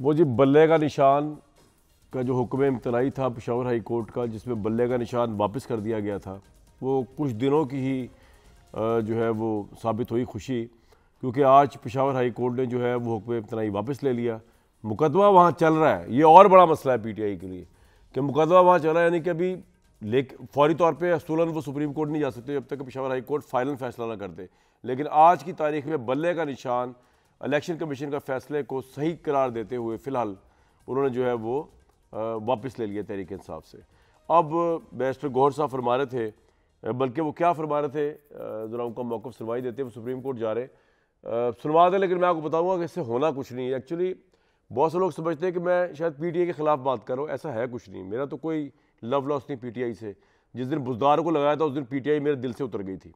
वो जी बल्ले का निशान का जो हुक्म इम्तनाई था पिशावर हाई कोर्ट का जिसमें बल्ले का निशान वापस कर दिया गया था वो कुछ दिनों की ही जो है वो साबित हुई खुशी क्योंकि आज पिशावर हाई कोर्ट ने जो है वो हुक्म इम्तनाई वापस ले लिया मुकदमा वहाँ चल रहा है ये और बड़ा मसला है पी टी आई के लिए कि मुकदमा वहाँ चल रहा है यानी कि अभी ले फौरी तौर पर असूलन वो सुप्रीम कोर्ट नहीं जा सकते जब तक पिशावर हाई कोर्ट फाइनल फैसला ना कर दे लेकिन आज की तारीख में बल्ले का निशान इलेक्शन कमीशन का फैसले को सही करार देते हुए फ़िलहाल उन्होंने जो है वो वापस ले लिया तहरीक इंसाफ से अब बैरिस्टर गौर साहब फरमा रहे थे बल्कि वो क्या फरमा रहे थे ज़रा उनका मौक़ सुनवाई देते वो सुप्रीम कोर्ट जा रहे सुनवा दें लेकिन मैं आपको बताऊँगा कि इससे होना कुछ नहीं है एक्चुअली बहुत से लोग समझते हैं कि मैं शायद पी टी आई के ख़िलाफ़ बात कर रहा ऐसा है कुछ नहीं मेरा तो कोई लव लॉस नहीं पी टी आई से जिस दिन बुजदार को लगाया था उस दिन पी टी आई मेरे दिल से उतर गई थी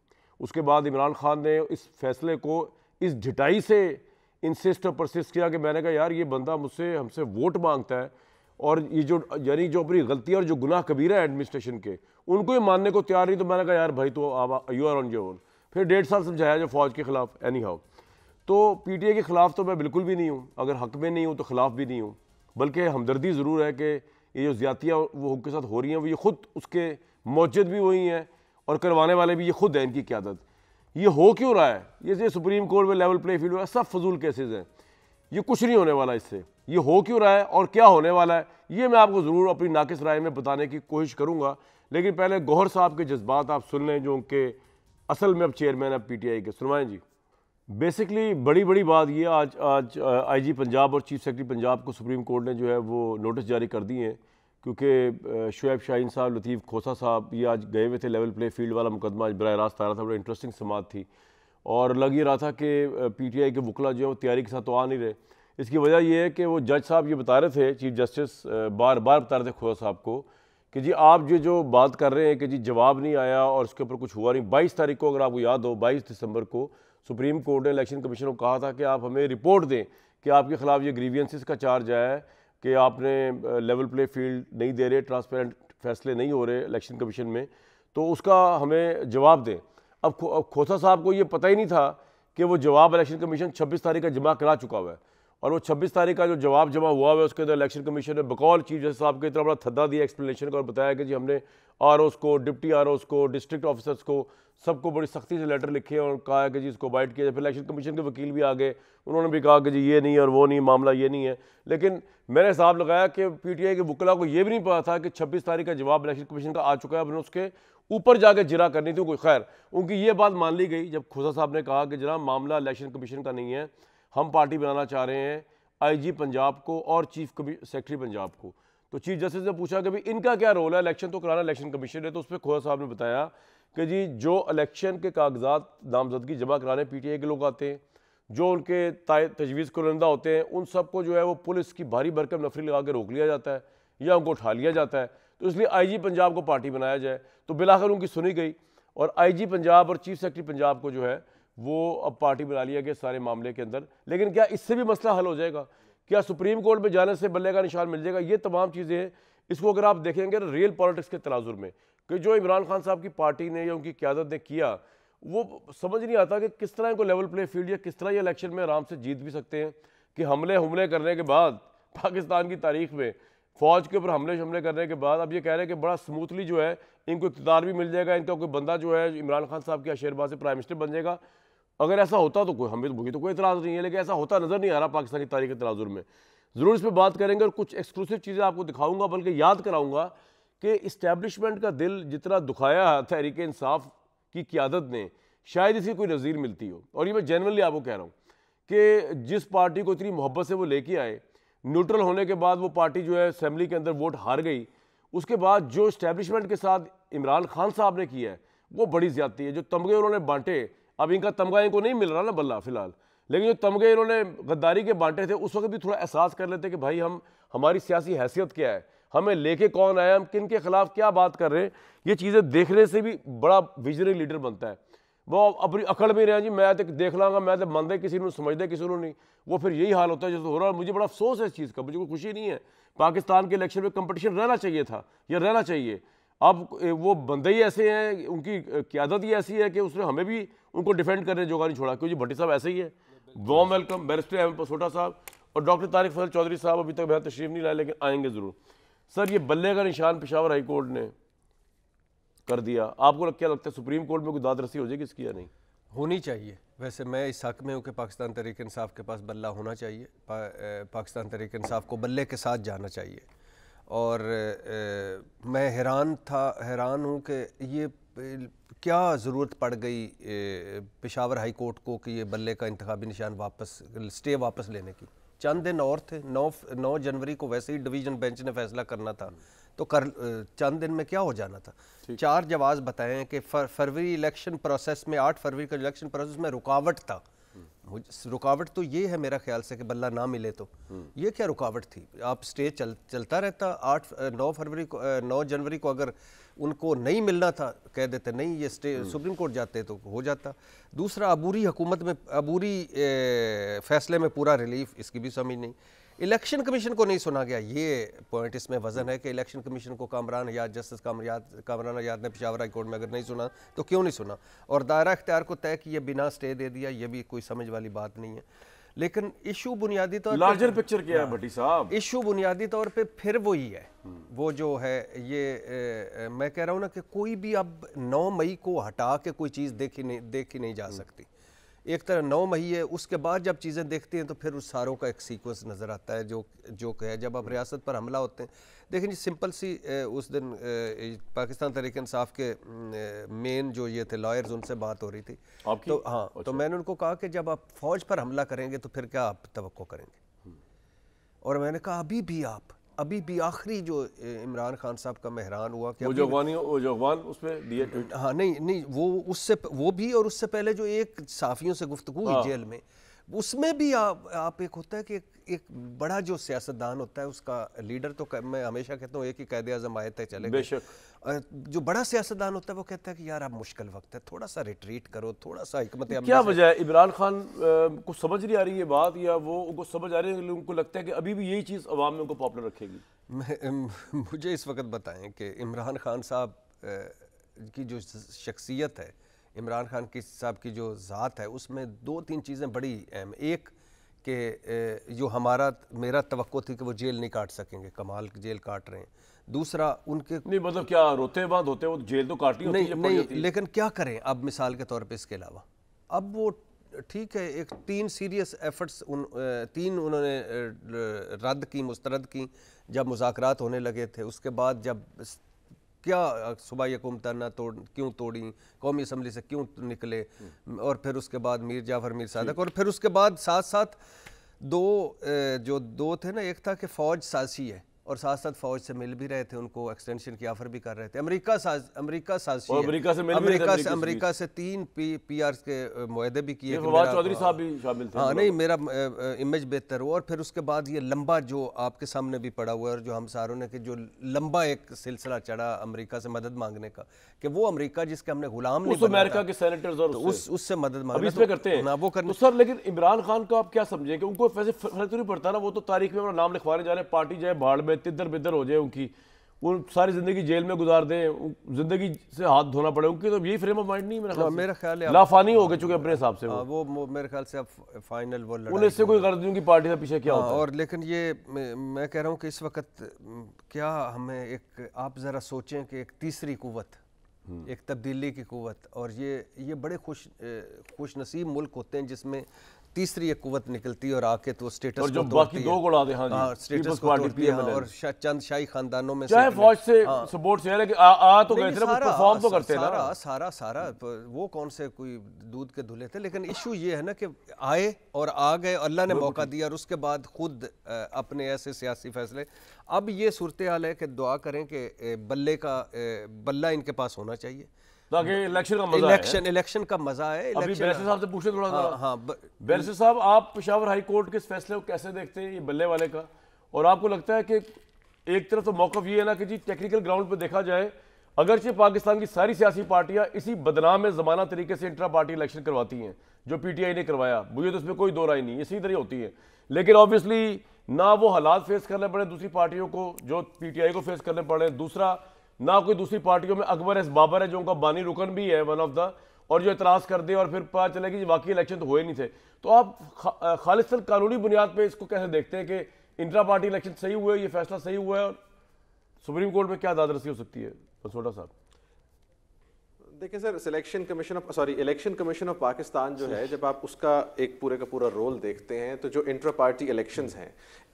उसके बाद इमरान खान ने इस फैसले को इस ढिटाई से इंसिस्ट और परसिस्ट किया कि मैंने कहा यार ये बंदा मुझसे हमसे वोट मांगता है और ये जो यानी जो अपनी गलती और जो गुनाह कबीरा है एडमिनिस्ट्रेशन के उनको ही मानने को तैयार नहीं तो मैंने कहा यार भाई तो आप you are on your own फिर डेढ़ साल समझाया जो फौज के खिलाफ एनी हाउ तो आई के खिलाफ तो मैं बिल्कुल भी नहीं हूँ अगर हक में नहीं हूँ तो खिलाफ भी नहीं हूँ बल्कि हमदर्दी ज़रूर है कि ये जो ज्यादतियाँ वो हक के साथ हो रही हैं वो ये खुद उसके मौजद भी वही हैं और करवाने वाले भी ये खुद हैं इनकी क्यादत ये हो क्यों रहा है ये जो सुप्रीम कोर्ट में लेवल प्ले फील्ड सब फजूल केसेज हैं ये कुछ नहीं होने वाला इससे ये हो क्यों रहा है और क्या होने वाला है ये मैं आपको ज़रूर अपनी नाकिस राय में बताने की कोशिश करूँगा लेकिन पहले गौहर साहब के जज्बात आप सुन लें जो उनके असल में अब चेयरमैन है पीटीआई के सुनवाएं जी बेसिकली बड़ी बड़ी बात ये आज आज आईजी uh, पंजाब और चीफ सेक्रेटरी पंजाब को सुप्रीम कोर्ट ने जो है वो नोटिस जारी कर दिए हैं क्योंकि शुएब शाहीन साहब लतीफ़ खोसा साहब ये आज गए हुए थे लेवल प्ले फील्ड वाला मुकदमा आज बरह रास्त आ रहा था बड़ा इंटरेस्टिंग समात थी और लग ही रहा था कि पी टी आई के वकला जो है वो तैयारी के साथ तो आ नहीं रहे इसकी वजह यह है कि वो जज साहब ये बता रहे थे चीफ जस्टिस बार बार बता रहे थे खोसा साहब को कि जी आप जो जो बात कर रहे हैं कि जी जवाब नहीं आया और उसके ऊपर कुछ हुआ नहीं बाईस तारीख को अगर आपको याद हो बाईस दिसंबर को सुप्रीम कोर्ट ने इलेक्शन कमीशन को कहा था कि आप हमें रिपोर्ट दें कि आपके खिलाफ ये ग्रीवियंसिस का चार्ज आया है कि आपने लेवल प्ले फील्ड नहीं दे रहे ट्रांसपेरेंट फैसले नहीं हो रहे इलेक्शन कमीशन में तो उसका हमें जवाब दें अब खो, खोसा साहब को ये पता ही नहीं था कि वो जवाब इलेक्शन कमीशन 26 तारीख का जमा करा चुका हुआ है और वो छब्बीस तारीख का जो जवाब जमा हुआ है उसके अंदर इलेक्शन कमीशन ने बकौल चीफ जस्टिस साहब के इतना बड़ा थद्दा दिया एक्सप्लेनेशन का और बताया कि जी हमने आर ओस को डिप्टी आर ओस को डिस्ट्रिक्ट ऑफिसर्स को सबको बड़ी सख्ती से लेटर लिखे और कहा कि जी इसको अवॉइड किया जाए फिर इलेक्शन कमीशन के वकील भी आ गए उन्होंने भी कहा कि जी ये नहीं और वो नहीं मामला ये नहीं है लेकिन मैंने हिसाब लगाया कि आई के वकला को ये भी नहीं पता था कि छब्बीस तारीख का जवाब इलेक्शन कमीशन का आ चुका है अपने उसके ऊपर जाके जिरा करनी थी कोई खैर उनकी ये बात मान ली गई जब खुजा साहब ने कहा कि जनाब मामला इलेक्शन कमीशन का नहीं है हम पार्टी बनाना चाह रहे हैं आईजी पंजाब को और चीफ सेक्रेटरी पंजाब को तो चीफ जस्टिस ने पूछा कि भाई इनका क्या रोल है इलेक्शन तो कराना इलेक्शन कमीशन ने तो उस पर खोया साहब ने बताया कि जी जो इलेक्शन के कागजात नामजदगी जमा कराने पी टी आई के लोग आते हैं जो उनके तजवीज़ कुलंदा होते हैं उन सबको जो है वो पुलिस की भारी भरकम नफरी लगा के रोक लिया जाता है या उनको उठा लिया जाता है तो इसलिए आईजी पंजाब को पार्टी बनाया जाए तो बिलाखिर उनकी सुनी गई और आईजी पंजाब और चीफ सेक्रेटरी पंजाब को जो है वो अब पार्टी बना लिया गया सारे मामले के अंदर लेकिन क्या इससे भी मसला हल हो जाएगा क्या सुप्रीम कोर्ट में जाने से बल्ले का निशान मिल जाएगा ये तमाम चीज़ें हैं इसको अगर आप देखेंगे रियल पॉलिटिक्स के तनाजुर में कि जो इमरान खान साहब की पार्टी ने या उनकी क्यादत ने किया वो समझ नहीं आता कि किस तरह इनको लेवल प्ले फील्ड या किस तरह ये इलेक्शन में आराम से जीत भी सकते हैं कि हमले हमले करने के बाद पाकिस्तान की तारीख में फौज के ऊपर हमले हमले करने के बाद अब ये कह रहे हैं कि बड़ा स्मूथली जो है इनको इकतदार भी मिल जाएगा इनका कोई बंदा जो है इमरान खान साहब के आशीर्वाद से प्राइम मिनिस्टर बन जाएगा अगर ऐसा होता तो कोई हमें तो मुझे तो कोई इतराज़ नहीं है लेकिन ऐसा होता नज़र नहीं आ रहा पाकिस्तान की तारीख तनाजुर में ज़रूर इस पर बात करेंगे और कुछ एक्सक्लूसिव चीज़ें आपको दिखाऊंगा बल्कि याद कराऊंगा कि इस्टेब्लिशमेंट का दिल जितना दुखाया तहरीक इंसाफ की क्यादत ने शायद इसकी कोई नज़ीर मिलती हो और ये मैं जनरली आपको कह रहा हूँ कि जिस पार्टी को इतनी मोहब्बत से वो लेके आए न्यूट्रल होने के बाद वो पार्टी जो है असम्बली के अंदर वोट हार गई उसके बाद जो इस्टेब्लिशमेंट के साथ इमरान खान साहब ने किया है वो बड़ी ज़्यादती है जो तमगे उन्होंने बांटे अब इनका तमगा इनको नहीं मिल रहा ना बल्ला फिलहाल लेकिन जो तमगे इन्होंने गद्दारी के बांटे थे उस वक्त भी थोड़ा एहसास कर लेते कि भाई हम हमारी सियासी हैसियत क्या है हमें लेके कौन आया हम किन के ख़िलाफ़ क्या बात कर रहे हैं ये चीज़ें देखने से भी बड़ा विजनरी लीडर बनता है वो अपनी अकड़ में रहे जी मैं तो देख लाँगा मैं तो दे किसी समझ दे किसी नहीं वो फिर यही हाल होता है जैसे हो रहा है मुझे बड़ा अफसोस है इस चीज़ का मुझे कोई खुशी नहीं है पाकिस्तान के इलेक्शन में कंपटीशन रहना चाहिए था या रहना चाहिए अब वो बंदे ही ऐसे हैं उनकी क्यादत ही ऐसी है कि उसने हमें भी उनको डिफेंड करने जोगा नहीं छोड़ा क्योंकि भट्टी साहब ऐसे ही है वॉम वेलकम बैरिस्टर एम पसोटा साहब और डॉक्टर तारिक फजल चौधरी साहब अभी तक बेहद तशरीफ नहीं लाए लेकिन आएंगे ज़रूर सर ये बल्ले का निशान पिशावर हाई कोर्ट ने कर दिया आपको क्या लगता है सुप्रीम कोर्ट में कोई दाद रसी हो जाएगी इसकी या नहीं होनी चाहिए वैसे मैं इस हक में हूँ कि पाकिस्तान तरीक इंसाफ के पास बल्ला होना चाहिए पा, पाकिस्तान तरीक इंसाफ को बल्ले के साथ जाना चाहिए और ए, मैं हैरान था हैरान हूँ कि ये क्या ज़रूरत पड़ गई पेशावर हाई कोर्ट को कि ये बल्ले का इंतबी निशान वापस स्टे वापस लेने की चंद दिन और थे नौ नौ जनवरी को वैसे ही डिवीजन बेंच ने फैसला करना था तो कर चंद दिन में क्या हो जाना था चार जवाब बताएं कि फरवरी इलेक्शन प्रोसेस में आठ फरवरी का इलेक्शन प्रोसेस में रुकावट था रुकावट तो ये है मेरा ख्याल से कि बल्ला ना मिले तो हम्म। ये क्या रुकावट थी आप स्टेज चल चलता रहता आठ नौ फरवरी को नौ जनवरी को अगर उनको नहीं मिलना था कह देते नहीं ये स्टे हम्म। सुप्रीम कोर्ट जाते तो हो जाता दूसरा अबूरी हुकूमत में अबूरी फैसले में पूरा रिलीफ इसकी भी समझ नहीं इलेक्शन कमीशन को नहीं सुना गया ये पॉइंट इसमें वजन है कि इलेक्शन कमीशन को कामरान हयात जस्टिस कामरान कामरान याद ने पिशावर हाई कोर्ट में अगर नहीं सुना तो क्यों नहीं सुना और दायरा अख्तियार को तय किया बिना स्टे दे दिया ये भी कोई समझ वाली बात नहीं है लेकिन इशू बुनियादी तौर लार्जर पिक्चर क्या है हाँ। भट्टी साहब इशू बुनियादी तौर पे फिर वही है हम्म। वो जो है ये ए, मैं कह रहा हूँ ना कि कोई भी अब 9 मई को हटा के कोई चीज़ देखी नहीं देखी नहीं जा हम्म। सकती एक तरह नौ मही है उसके बाद जब चीज़ें देखते हैं तो फिर उस सारों का एक सीक्वेंस नज़र आता है जो जो कहे जब आप रियासत पर हमला होते हैं देखें जी सिंपल सी उस दिन पाकिस्तान तहरीक इंसाफ के मेन जो ये थे लॉयर्स उनसे बात हो रही थी तो हाँ तो अच्छा। तो मैंने उनको कहा कि जब आप फ़ौज पर हमला करेंगे तो फिर क्या आप तो करेंगे हम्म। और मैंने कहा अभी भी आप अभी भी आखिरी जो इमरान खान साहब का मेहरान हुआ कि वो वानी, वो जोगवान उस पे दिए हाँ नहीं नहीं वो उससे वो भी और उससे पहले जो एक साफियों से गुफ्तु हुई हाँ। जेल में उसमें भी आप आप एक होता है कि एक एक बड़ा जो सियासतदान होता है उसका लीडर तो कर, मैं हमेशा कहता हूँ एक ही कैद आजम आए थे चले बेशक जो बड़ा सियासतदान होता है वो कहता है कि यार अब मुश्किल वक्त है थोड़ा सा रिट्रीट करो थोड़ा सा हमत क्या वजह है इमरान खान को समझ नहीं आ रही है बात या वो उनको समझ आ रही है उनको लगता है कि अभी भी यही चीज़ अवाम में उनको पॉपुलर रखेगी मुझे इस वक्त बताएं कि इमरान खान साहब की जो शख्सियत है इमरान खान की साहब की जो ज़ात है उसमें दो तीन चीज़ें बड़ी अहम एक कि जो हमारा मेरा तो थी कि वो जेल नहीं काट सकेंगे कमाल की जेल काट रहे हैं दूसरा उनके नहीं मतलब क्या रोते बाद होते वो जेल तो काटी नहीं होती नहीं होती। लेकिन क्या करें अब मिसाल के तौर पे इसके अलावा अब वो ठीक है एक तीन सीरियस एफर्ट्स उन तीन उन्होंने रद्द की मुस्तरद की जब मुजाकर होने लगे थे उसके बाद जब क्या सुबह हुकूमत ना तोड़ क्यों तोड़ी कौमी असम्बली से क्यों निकले हम्म। और फिर उसके बाद मीर जाफर मीर सादक और फिर उसके बाद साथ साथ दो जो दो थे ना एक था कि फ़ौज सासी है और साथ साथ फौज से मिल भी रहे थे उनको एक्सटेंशन की ऑफर भी कर रहे थे अमेरिका साज अमेरिका साज अमेरिका से मिल अमेरिका से अमेरिका से तीन पी पी आर के मुहदे भी किए चौधरी साहब भी शामिल थे हाँ नहीं मेरा इमेज बेहतर हुआ और फिर उसके बाद ये लंबा जो आपके सामने भी पड़ा हुआ है और जो हम सारों ने कि जो लंबा एक सिलसिला चढ़ा अमरीका से मदद मांगने का कि वो अमरीका जिसके हमने गुलाम नहीं अमेरिका के सेनेटर्स और तो उससे मदद मांगना तो करते हैं ना वो करना तो सर लेकिन इमरान खान को आप क्या समझे कि उनको फर्क तो नहीं पड़ता ना वो तो तारीख में नाम लिखवाने जा रहे हैं पार्टी जाए बाढ़ में तिधर बिधर हो जाए उनकी वो सारी ज़िंदगी जेल में गुजार दें ज़िंदगी से हाथ धोना पड़े उनकी तो यही फ्रेम ऑफ माइंड नहीं मेरा ख्याल हाँ, मेरा ख्याल है लाफानी हो गए चुके अपने हिसाब से वो, हाँ, वो मेरे ख्याल से अब फाइनल वो लड़ाई उन्हें इससे कोई गर्द उनकी पार्टी का पीछे क्या आ, हाँ, होता और लेकिन ये मैं कह रहा हूँ कि इस वक्त क्या हमें एक आप ज़रा सोचें कि एक तीसरी कुत हम्म। एक तब्दीली की कुत और ये ये बड़े खुश खुश नसीब मुल्क होते हैं जिसमें तीसरी एक कुत निकलती और आके तो स्टेटस और जो को बाकी दो गुड़ा दे हाँ स्टेटस हाँ, को तोड़ती है और चंद शाही खानदानों में चाहे फौज से सपोर्ट हाँ। से लेकिन आ, आ तो गए थे ना परफॉर्म तो करते हैं सारा सारा सारा वो कौन से कोई दूध के धुले थे लेकिन इशू ये है ना कि आए और आ गए अल्लाह ने मौका दिया और उसके बाद खुद अपने ऐसे सियासी फैसले अब ये सूरत हाल है कि दुआ करें कि बल्ले का बल्ला इनके पास होना चाहिए ताकि तो इलेक्शन का मजा इलेक्शन इलेक्शन का मजा है अभी साहब से पूछे थोड़ा सा हाँ, हाँ साहब आप हाई कोर्ट के इस फैसले को कैसे देखते हैं ये बल्ले वाले का और आपको लगता है कि एक तरफ तो मौकफ ये है ना कि जी टेक्निकल ग्राउंड पर देखा जाए अगरचे पाकिस्तान की सारी सियासी पार्टियां इसी बदनाम में जमाना तरीके से इंटरा पार्टी इलेक्शन करवाती हैं जो पीटीआई ने करवाया मुझे तो इसमें कोई दो राय नहीं इसी तरह होती है लेकिन ऑब्वियसली ना वो हालात फेस करने पड़े दूसरी पार्टियों को जो पीटीआई को फेस करने पड़े दूसरा ना कोई दूसरी पार्टियों में अकबर एस बाबर है जो उनका बानी रुकन भी है वन ऑफ द और जो इतराज़ कर दे और फिर पता चले कि वाकई इलेक्शन तो हुए नहीं थे तो आप खा, खालिस्तान कानूनी बुनियाद पर इसको कैसे देखते हैं कि इंट्रा पार्टी इलेक्शन सही हुए ये फैसला सही हुआ है और सुप्रीम कोर्ट में क्या दादरसी हो सकती है पंसोडा साहब देखिए sir selection commission of sorry election commission of Pakistan जो है जब आप उसका एक पूरे का पूरा रोल देखते हैं तो जो इंट्रा पार्टी इलेक्शंस हैं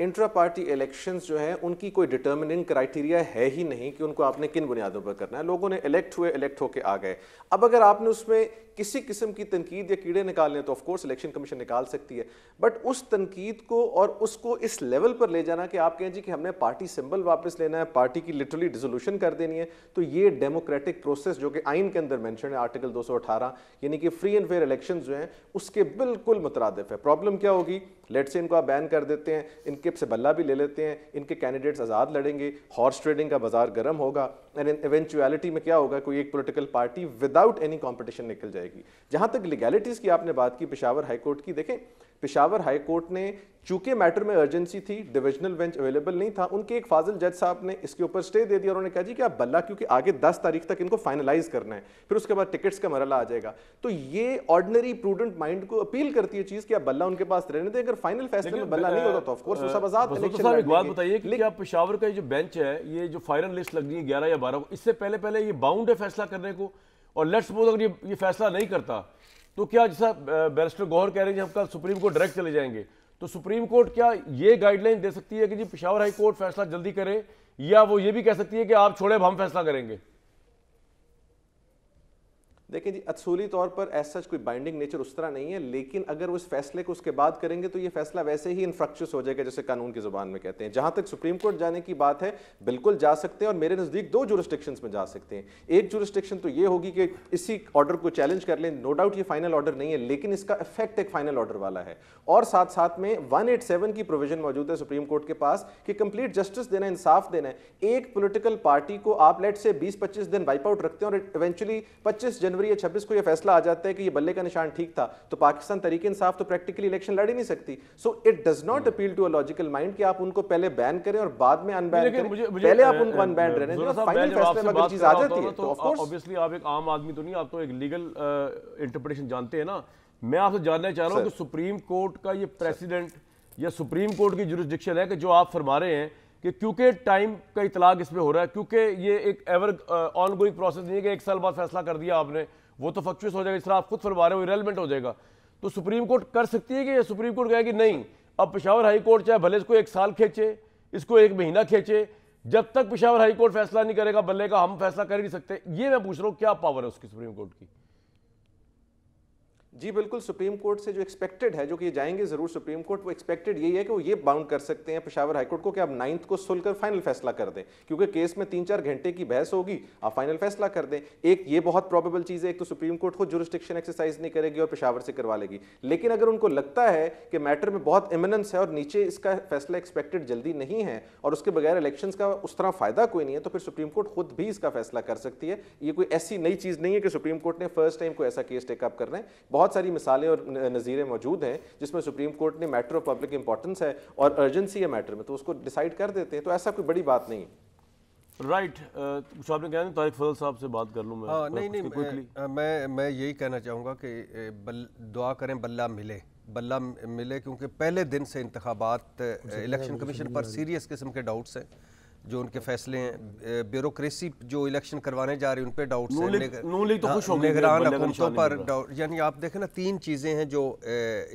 इंट्रा पार्टी इलेक्शंस जो हैं उनकी कोई डिटर्मिनिंग क्राइटेरिया है ही नहीं कि उनको आपने किन बुनियादों पर करना है लोगों ने इलेक्ट हुए इलेक्ट होके आ गए अब अगर आपने उसमें किसी किस्म की तनकीद या कीड़े निकालने तो ऑफकोर्स इलेक्शन कमीशन निकाल सकती है बट उस तनकीद को और उसको इस लेवल पर ले जाना कि आप कहें जी कि हमने पार्टी सिंबल वापस लेना है पार्टी की लिटरली डिजोल्यूशन कर देनी है तो ये डेमोक्रेटिक प्रोसेस जो कि आइन के अंदर मैंशन है आर्टिकल दो यानी कि फ्री एंड फेयर इलेक्शन जो हैं उसके बिल्कुल मुतरद है प्रॉब्लम क्या होगी लेट से इनको आप बैन कर देते हैं इनके से बल्ला भी ले लेते हैं इनके कैंडिडेट्स आज़ाद लड़ेंगे हॉर्स ट्रेडिंग का बाजार गर्म होगा एंड इन इवेंचुअलिटी में क्या होगा कोई एक political party without any competition निकल जाएगी जहाँ तक लीगैलिटीज़ की आपने बात की पिशावर हाईकोर्ट की देखें पिशावर हाई कोर्ट ने चूंकि मैटर में अर्जेंसी थी डिविजनल बेंच अवेलेबल नहीं था उनके एक फाजिल जज साहब ने इसके ऊपर स्टे दे दिया और उन्होंने कहा जी कि आप बल्ला क्योंकि आगे 10 तारीख तक इनको फाइनलाइज करना है फिर उसके बाद टिकट्स का मरला आ जाएगा तो ये ऑर्डनरी प्रूडेंट माइंड को अपील करती है चीज कि आप बल्ला उनके पास रहने दें अगर फाइनल फैसले में बल्ला नहीं होता तो ऑफकोर्स आजाद बताइए कि पिशावर का जो बेंच है ये जो फाइनल लिस्ट लग रही है ग्यारह या बारह को इससे पहले पहले ये बाउंड है फैसला करने को और लेट्स सपोज अगर ये फैसला नहीं करता तो क्या जैसा बैरिस्टर गौहर कह रहे हैं हम कल सुप्रीम कोर्ट डायरेक्ट चले जाएंगे तो सुप्रीम कोर्ट क्या ये गाइडलाइन दे सकती है कि जी पिशावर हाई कोर्ट फैसला जल्दी करे या वो ये भी कह सकती है कि आप छोड़े अब हम फैसला करेंगे देखिए जी असूली तौर पर ऐसा सच कोई बाइंडिंग नेचर उस तरह नहीं है लेकिन अगर उस फैसले को उसके बाद करेंगे तो ये फैसला वैसे ही इन्फ्रक्चस हो जाएगा जैसे कानून की जुबान में कहते हैं जहां तक सुप्रीम कोर्ट जाने की बात है बिल्कुल जा सकते हैं और मेरे नज़दीक दो जुरिस्टिक्शन में जा सकते हैं एक जुरिस्टिक्शन तो ये होगी कि इसी ऑर्डर को चैलेंज कर लें नो डाउट ये फाइनल ऑर्डर नहीं है लेकिन इसका इफेक्ट एक फाइनल ऑर्डर वाला है और साथ साथ में वन की प्रोविजन मौजूद है सुप्रीम कोर्ट के पास कि कंप्लीट जस्टिस देना इंसाफ देना है एक पोलिटिकल पार्टी को आप लेट से बीस पच्चीस दिन वाइप आउट रखते हैं और इवेंचुअली पच्चीस जनवरी या छब्बीस को यह फैसला आ जाता है कि ये बल्ले का निशान ठीक था तो पाकिस्तान तरीके इंसाफ तो प्रैक्टिकली इलेक्शन लड़ ही नहीं सकती so it does not appeal to a logical mind कि आप उनको पहले बैन करें और बाद में अनबैन करें पहले आप उनको अनबैन रहने फाइनल फैसले में अगर चीज आ जाती है तो ऑब्वियसली तो आप एक आम आदमी तो नहीं आप तो एक लीगल इंटरप्रिटेशन जानते हैं ना मैं आपसे जानना चाह रहा हूँ कि सुप्रीम कोर्ट का ये प्रेसिडेंट या सुप्रीम कोर्ट की जुरिस्डिक्शन है कि जो आप फरमा रहे हैं कि क्योंकि टाइम का इतलाक इसमें हो रहा है क्योंकि ये एक एवर ऑन गोइंग प्रोसेस नहीं है कि एक साल बाद फैसला कर दिया आपने वो तो फक्चुअस हो जाएगा इस तरह आप खुद फरमा रहे हो रेलिवेंट हो जाएगा तो सुप्रीम कोर्ट कर सकती है कि सुप्रीम कोर्ट कहे कि नहीं अब पिशावर हाई कोर्ट चाहे भले इसको एक साल खींचे इसको एक महीना खींचे जब तक पिशावर हाई कोर्ट फैसला नहीं करेगा बल्ले का हम फैसला कर नहीं सकते ये मैं पूछ रहा हूँ क्या पावर है उसकी सुप्रीम कोर्ट की जी बिल्कुल सुप्रीम कोर्ट से जो एक्सपेक्टेड है जो कि जाएंगे ज़रूर सुप्रीम कोर्ट वो एक्सपेक्टेड यही है कि वो ये बाउंड कर सकते हैं पेशावर हाईकोर्ट को कि आप नाइन्थ को सुलकर फाइनल फैसला कर दें क्योंकि केस में तीन चार घंटे की बहस होगी आप फाइनल फैसला कर दें एक ये बहुत प्रॉबेबल चीज़ है एक तो सुप्रीम कोर्ट खुद जुरिस्टिक्शन एक्सरसाइज नहीं करेगी और पेशावर से करवा लेगी लेकिन अगर उनको लगता है कि मैटर में बहुत इमिनंस है और नीचे इसका फैसला एक्सपेक्टेड जल्दी नहीं है और उसके बगैर इलेक्शन का उस तरह फ़ायदा कोई नहीं है तो फिर सुप्रीम कोर्ट खुद भी इसका फैसला कर सकती है ये कोई ऐसी नई चीज़ नहीं है कि सुप्रीम कोर्ट ने फर्स्ट टाइम कोई ऐसा केस टेकअप रहे हैं बहुत बहुत सारी मिसालें और नज़ीरें मौजूद हैं जिसमें सुप्रीम कोर्ट ने मैटर ऑफ पब्लिक इंपॉर्टेंस है और अर्जेंसी है मैटर में तो उसको डिसाइड कर देते हैं तो ऐसा कोई बड़ी बात नहीं है राइट कुछ आपने कहा तारिक फजल साहब से बात कर लूँ मैं हाँ नहीं नहीं मैं, मैं मैं यही कहना चाहूँगा कि बल, दुआ करें बल्ला मिले बल्ला मिले क्योंकि पहले दिन से इंतबात इलेक्शन कमीशन पर सीरियस किस्म के डाउट्स हैं जो उनके फैसले हैं ब्यूरोक्रेसी जो इलेक्शन करवाने जा रहे हैं उन तो हाँ, पर डाउट निगरान हुकूमतों पर डाउट यानी आप देखें ना तीन चीज़ें हैं जो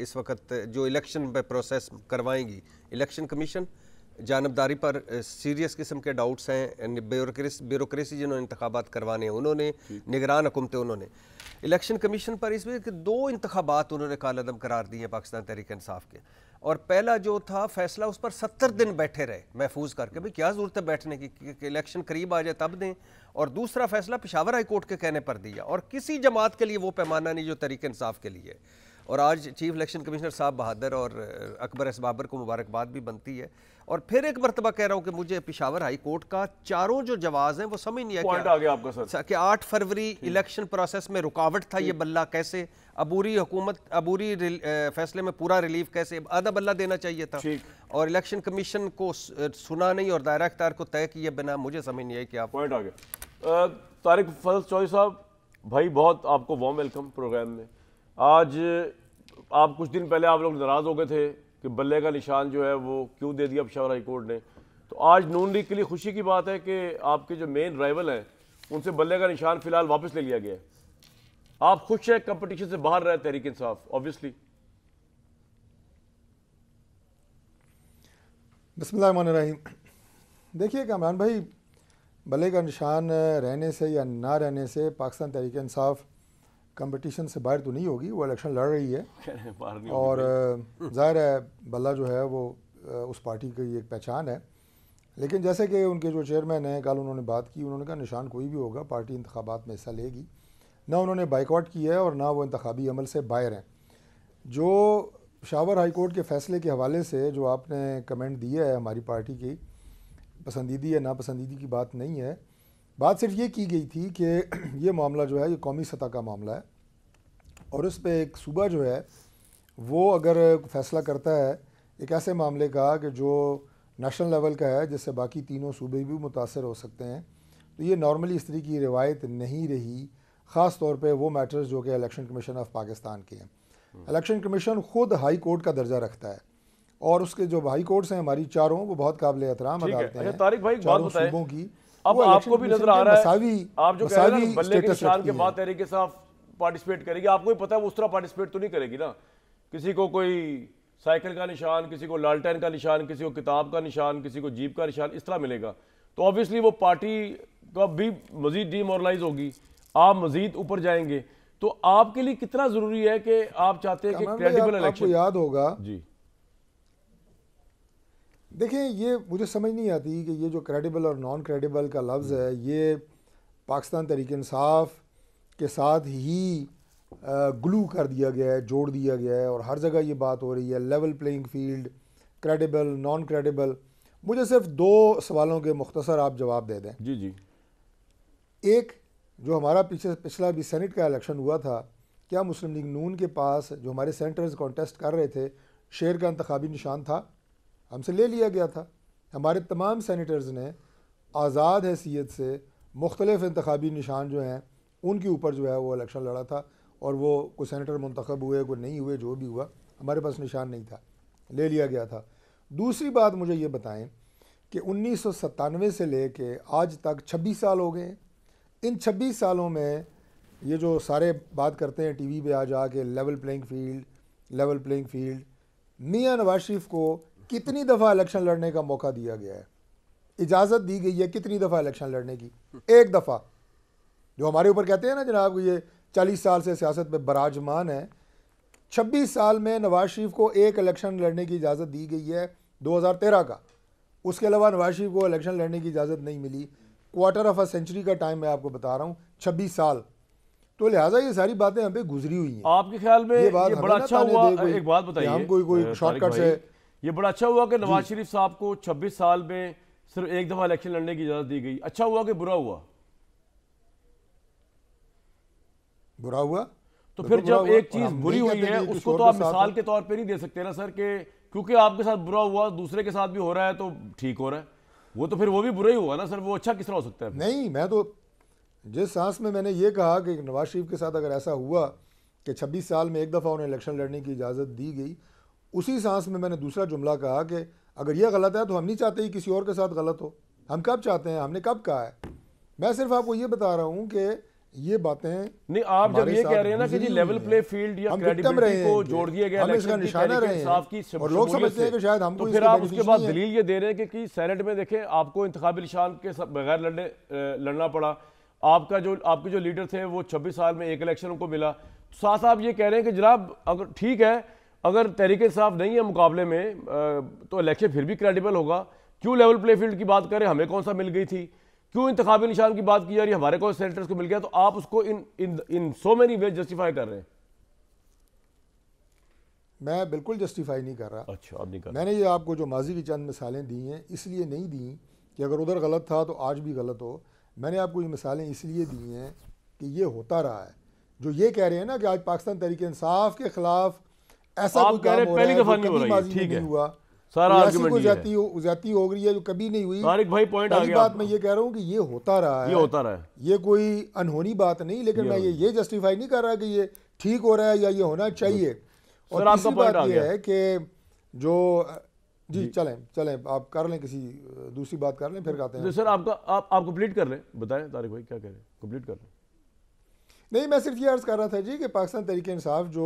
इस वक्त जो इलेक्शन पे प्रोसेस करवाएंगी इलेक्शन कमीशन जानबदारी पर सीरियस किस्म के डाउट्स हैं ब्यूरोक्रेसी ब्यूरोक्रेसी जिन्होंने इंतबात करवाने हैं उन्होंने निगरान हुकूमतें उन्होंने इलेक्शन कमीशन पर इसमें दो इंतबात उन्होंने कालदम करार दिए हैं पाकिस्तान तहरीक इंसाफ के और पहला जो था फैसला उस पर सत्तर दिन बैठे रहे महफूज करके भाई क्या ज़रूरत है बैठने की इलेक्शन करीब आ जाए तब दें और दूसरा फैसला पिशावर हाई कोर्ट के कहने पर दिया और किसी जमात के लिए वो पैमाना नहीं जो तरीके इंसाफ के लिए और आज चीफ इलेक्शन कमिश्नर साहब बहादुर और अकबर एस बाबर को मुबारकबाद भी बनती है और फिर एक मरतबा कह रहा हूँ कि मुझे पिशावर हाई कोर्ट का चारों जो जवाब है वो समझ नहीं आया कि आठ फरवरी इलेक्शन हम्म। प्रोसेस में रुकावट था ये हम्म। बल्ला कैसे अबूरी हुकूमत अबूरी फैसले में पूरा रिलीफ कैसे आधा बल्ला देना चाहिए था और इलेक्शन कमीशन को सुना नहीं और दायरा अख्तार को तय किए बिना मुझे समझ नहीं आई कि आप पॉइंट आ गया तारिक फजल चौधरी साहब भाई बहुत आपको वॉम वेलकम प्रोग्राम में आज आप कुछ दिन पहले आप लोग नाराज़ हो गए थे कि बल्ले का निशान जो है वो क्यों दे दिया हाई हाईकोर्ट ने तो आज नून लीग के लिए खुशी की बात है कि आपके जो मेन ड्राइवल हैं उनसे बल्ले का निशान फिलहाल वापस ले लिया गया है आप खुश है कंपटीशन से बाहर रहे तहरीक इंसाफ ऑब्वियसली बसमीम देखिए कमरान भाई भले का निशान रहने से या ना रहने से पाकिस्तान तहरीक इंसाफ कंपटीशन से बाहर तो नहीं होगी वो इलेक्शन लड़ रही है और ज़ाहिर है बल्ला जो है वो उस पार्टी की एक पहचान है लेकिन जैसे कि उनके जो चेयरमैन हैं कल उन्होंने बात की उन्होंने कहा निशान कोई भी होगा पार्टी इंतबात में हिस्सा लेगी ना उन्होंने बाइकआउट किया है और ना वो इंतबी अमल से बाहर हैं जो शावर हाई कोर्ट के फ़ैसले के हवाले से जो आपने कमेंट दिया है हमारी पार्टी की पसंदीदी या नापसंदीदी की बात नहीं है बात सिर्फ ये की गई थी कि ये मामला जो है ये कौमी सतह का मामला है और उस पर एक सूबा जो है वो अगर फैसला करता है एक ऐसे मामले का कि जो नेशनल लेवल का है जिससे बाकी तीनों सूबे भी मुतासर हो सकते हैं तो ये नॉर्मली इस तरह की रिवायत नहीं रही ख़ास तौर पे वो मैटर्स जो कि इलेक्शन कमीशन ऑफ पाकिस्तान के हैं इलेक्शन कमीशन ख़ुद हाई कोर्ट का दर्जा रखता है और उसके जो हाई कोर्ट्स हैं हमारी चारों वो बहुत काबिल एहतराम अदालत अच्छा, हैं तारिक भाई बात बताएं की अब आपको भी नजर आ रहा है मसावी, आप जो कह रहे हैं बल्ले के बाद तरीके से आप पार्टिसिपेट करेगी आपको भी पता है उस तरह पार्टिसिपेट तो नहीं करेगी ना किसी को कोई साइकिल का निशान किसी को लालटेन का निशान किसी को किताब का निशान किसी को जीप का निशान इस तरह मिलेगा तो ऑब्वियसली वो पार्टी का भी मजीद डीमोरलाइज होगी आप मजीद ऊपर जाएंगे तो आपके लिए कितना जरूरी है कि आप चाहते हैं कि क्रेडिबल इलेक्शन आपको याद होगा जी देखें ये मुझे समझ नहीं आती कि ये जो क्रेडिबल और नॉन क्रेडिबल का लफ्ज़ हम्म। है ये पाकिस्तान तरीक इंसाफ के साथ ही ग्लू कर दिया गया है जोड़ दिया गया है और हर जगह ये बात हो रही है level playing field credible non credible मुझे सिर्फ दो सवालों के मुख्तसर आप जवाब दे दें जी जी एक जो हमारा पीछे पिछला भी सेनेट का इलेक्शन हुआ था क्या मुस्लिम लीग नून के पास जो हमारे सेंटर्स कॉन्टेस्ट कर रहे थे शेर का इंतबी निशान था हमसे ले लिया गया था हमारे तमाम सैनिटर्स ने आज़ाद हैसीत से मुख्तलिफ इंतबी निशान जो हैं उनके ऊपर जो है वो इलेक्शन लड़ा था और वो कोई सैनिटर मंतखब हुए कोई नहीं हुए जो भी हुआ हमारे पास निशान नहीं था ले लिया गया था दूसरी बात मुझे ये बताएं कि उन्नीस सौ सतानवे से ले कर आज तक छब्बीस साल हो गए हैं इन 26 सालों में ये जो सारे बात करते हैं टीवी पे जा के level playing field level playing field Mian Nawaz शरीफ को कितनी दफ़ा इलेक्शन लड़ने का मौका दिया गया है इजाज़त दी गई है कितनी दफ़ा इलेक्शन लड़ने की एक दफ़ा जो हमारे ऊपर कहते हैं ना जनाब ये चालीस साल से सियासत में बराजमान है छब्बीस साल में नवाज शरीफ को एक इलेक्शन लड़ने की इजाज़त दी गई है 2013 का उसके अलावा नवाज शरीफ को इलेक्शन लड़ने की इजाज़त नहीं मिली क्वार्टर ऑफ अ सेंचुरी का टाइम मैं आपको बता रहा हूँ छब्बीस साल तो लिहाजा ये सारी बातें हमें गुजरी हुई हैं आपके ख्याल में ये बात ये बड़ा अच्छा हुआ एक बात बताइए हम कोई कोई शॉर्टकट से ये बड़ा अच्छा हुआ कि नवाज शरीफ साहब को 26 साल में सिर्फ एक दफा इलेक्शन लड़ने की इजाजत दी गई अच्छा हुआ कि बुरा हुआ बुरा हुआ तो फिर जब एक चीज बुरी हुई है उसको तो आप मिसाल के तौर पर नहीं दे सकते ना सर के क्योंकि आपके साथ बुरा हुआ दूसरे के साथ भी हो रहा है तो ठीक हो रहा है वो तो फिर वो भी बुरा ही हुआ ना सर वो अच्छा किस तरह हो सकता है नहीं मैं तो जिस सांस में मैंने ये कहा कि नवाज शरीफ के साथ अगर ऐसा हुआ कि 26 साल में एक दफ़ा उन्हें इलेक्शन लड़ने की इजाज़त दी गई उसी सांस में मैंने दूसरा जुमला कहा कि अगर यह गलत है तो हम नहीं चाहते कि किसी और के साथ गलत हो हम कब चाहते हैं हमने कब कहा है मैं सिर्फ आपको ये बता रहा हूँ कि ये बातें नहीं आप जब ये कह रहे हैं ना कि जी लेवल प्ले फील्ड या क्रेडिबिलिटी को जोड़ दिया गया इसका निशाना रहे और लोग समझते हैं कि शायद तो फिर आप उसके बाद दलील ये दे रहे हैं कि सेनेट में देखें आपको इंतबी निशान के बगैर लड़ने लड़ना पड़ा आपका जो आपके जो लीडर थे वो छब्बीस साल में एक इलेक्शन उनको मिला तो साथ आप ये कह रहे हैं कि जनाब अगर ठीक है अगर तहरीक साफ नहीं है मुकाबले में तो इलेक्शन फिर भी क्रेडिबल होगा क्यों लेवल प्ले फील्ड की बात करें हमें कौन सा मिल गई थी क्यों इंतबी निशान की बात की जा रही है हमारे को सेनेटर्स को मिल गया तो आप उसको इन इन इन सो मेनी वे जस्टिफाई कर रहे हैं मैं बिल्कुल जस्टिफाई नहीं कर रहा अच्छा आप नहीं कर मैंने ये आपको जो माजी की चंद मिसालें दी हैं इसलिए नहीं दी कि अगर उधर गलत था तो आज भी गलत हो मैंने आपको ये मिसालें इसलिए दी हैं कि ये होता रहा है जो ये कह रहे हैं ना कि आज पाकिस्तान तरीके इंसाफ के खिलाफ ऐसा कोई काम हो रहा है, पहली हो रही है। नहीं हुआ सारा आर्गुमेंट जाती हो जाती हो रही है जो कभी नहीं हुई तारिक भाई पॉइंट आ गया बात मैं ये कह रहा हूँ कि ये होता रहा है ये होता रहा है ये कोई अनहोनी बात नहीं लेकिन मैं ये ये जस्टिफाई नहीं कर रहा कि ये ठीक हो रहा है या ये होना चाहिए और आपका बात ये है कि जो जी चलें चलें आप कर लें किसी दूसरी बात कर लें फिर कहते हैं तो सर आपका आप आप कंप्लीट कर लें बताएं तारिक भाई क्या कह रहे हैं कंप्लीट कर लें नहीं मैं सिर्फ ये अर्ज़ कर रहा था जी कि पाकिस्तान तरीके इंसाफ जो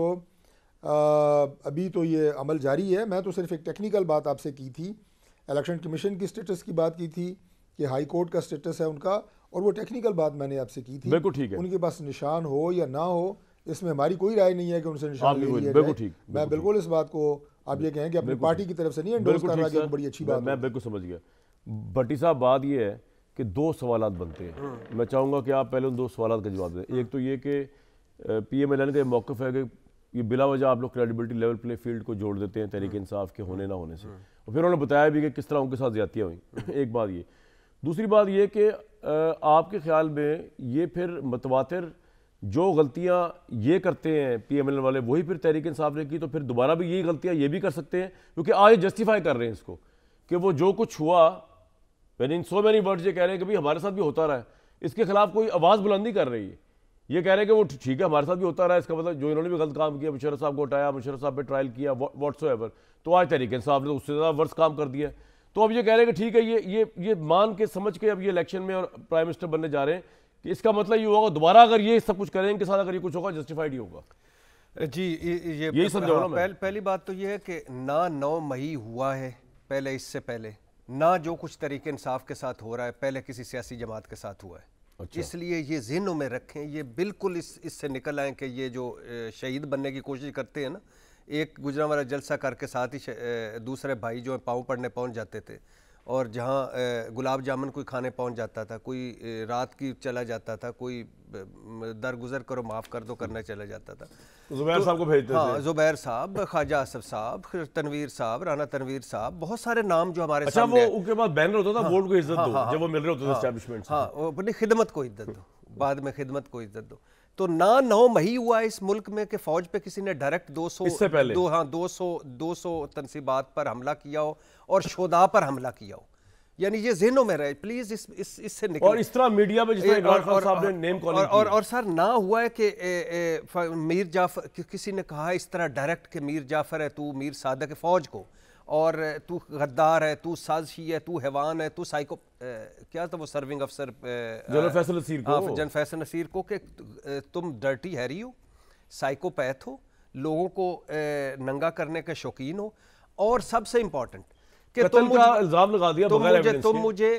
अभी तो ये अमल जारी है मैं तो सिर्फ एक टेक्निकल बात आपसे की थी इलेक्शन कमीशन की स्टेटस की बात की थी कि हाई कोर्ट का स्टेटस है उनका और वो टेक्निकल बात मैंने आपसे की थी बिल्कुल ठीक है उनके पास निशान हो या ना हो इसमें हमारी कोई राय नहीं है कि उनसे निशान ले लिया बिल्कुल ठीक मैं बिल्कुल इस बात को आप ये कहें कि अपनी पार्टी की तरफ से नहीं एंडोर्स कर रहा कि बड़ी अच्छी बात मैं बिल्कुल समझ गया भट्टी साहब बात यह है कि दो सवाल बनते हैं हाँ। मैं चाहूँगा कि आप पहले उन दो सवाल का जवाब दें हाँ। एक तो ये कि पी एम एल एन का मौक़ है कि ये बिला वजह आप लोग क्रेडिबिलिटी लेवल प्ले फील्ड को जोड़ देते हैं तहरीक हम्म। इंसाफ के होने ना होने से हम्म। और फिर उन्होंने बताया भी कि किस तरह उनके साथ ज्यादतियाँ हुई हम्म। एक बात ये दूसरी बात ये कि आपके ख्याल में ये फिर मतवातर जो गलतियाँ ये करते हैं पी एम एल वाले वही फिर तहरीक इंसाफ ने की तो फिर दोबारा भी यही गलतियाँ ये भी कर सकते हैं क्योंकि आज जस्टिफाई कर रहे हैं इसको कि वो जो कुछ हुआ यानी इन सो मैनी वर्ड्स ये कह रहे हैं कि भाई हमारे साथ भी होता रहा है इसके खिलाफ कोई आवाज़ बुलंदी कर रही है ये कह रहे हैं कि वो ठीक है हमारे साथ भी होता रहा इसका मतलब जो इन्होंने भी गलत काम किया मुशरफ साहब को उठाया मुशरफ साहब पे ट्रायल किया व्हाट्स एवर तो आज तरीके इंसाफ ने तो उससे ज़्यादा वर्ष काम कर दिया तो अब ये कह रहे हैं कि ठीक है ये ये ये मान के समझ के अब ये इलेक्शन में और प्राइम मिनिस्टर बनने जा रहे हैं कि इसका मतलब ये होगा दोबारा अगर ये सब कुछ करें इनके साथ अगर ये कुछ होगा जस्टिफाइड ही होगा जी ये यही समझा हाँ, पहल, पहली बात तो ये है कि ना नौ मई हुआ है पहले इससे पहले ना जो कुछ तरीके इंसाफ के साथ हो रहा है पहले किसी सियासी जमात के साथ हुआ है अच्छा। इसलिए ये जहनों में रखें ये बिल्कुल इस इससे निकल आए कि ये जो शहीद बनने की कोशिश करते हैं ना एक गुजरा वाला जलसा करके साथ ही दूसरे भाई जो है पाँव पड़ने पहुँच जाते थे और जहाँ गुलाब जामुन कोई खाने पहुँच जाता था कोई रात की चला जाता था कोई दरगुजर करो माफ़ कर दो करने चला जाता था जुबैर तो, साहब को भेजते हाँ, थे जुबैर साहब ख्वाजा आसफ साहब तनवीर साहब राना तनवीर साहब बहुत सारे नाम जो हमारे अच्छा वो उनके पास बैनर होता था वोट हाँ, को इज्जत हाँ, दो हाँ, जब वो मिल रहे होते थे हाँ अपनी खिदमत को इज्जत दो बाद में खिदमत को इज्जत दो तो ना नौ मही हुआ इस मुल्क में कि फौज पे किसी ने डायरेक्ट 200 इससे पहले दो हाँ 200 200 तनसीबात पर हमला किया हो और शोदा पर हमला किया हो यानी ये जहनों में रहे प्लीज इस इस इससे निकले और इस तरह मीडिया में जिस तरह साहब ने नेम कॉलिंग और, और और सर ना हुआ है कि ए, ए, मीर जाफर कि, किसी ने कहा इस तरह डायरेक्ट कि मीर जाफर है तू मीर सादक फौज को और तू गद्दार है तू साजशी है तू हैवान है तू साइको ए, क्या था वो सर्विंग अफसर जनरल फैसल नसीर को हाँ, जन फैसल नसीर को कि तुम डर्टी हैरी हो साइकोपैथ हो लोगों को नंगा करने के शौकीन हो और सबसे इम्पॉर्टेंट कि तुम मुझ... इल्जाम लगा दिया तुम मुझे तुम मुझे